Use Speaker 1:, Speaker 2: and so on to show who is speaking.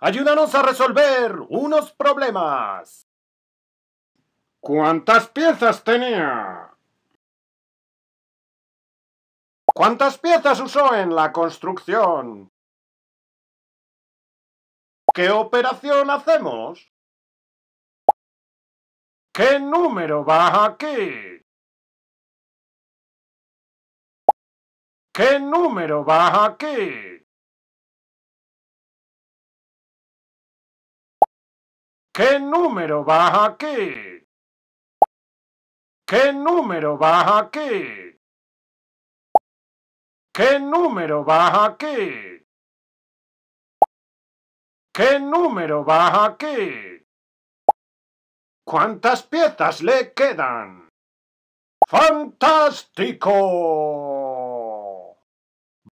Speaker 1: Ayúdanos a resolver unos problemas. ¿Cuántas piezas tenía? ¿Cuántas piezas usó en la construcción? ¿Qué operación hacemos? ¿Qué número baja aquí? ¿Qué número baja aquí? ¿Qué número baja aquí? ¿Qué número baja aquí? ¿Qué número baja aquí? ¿Qué número baja aquí? ¿Cuántas piezas le quedan? ¡Fantástico!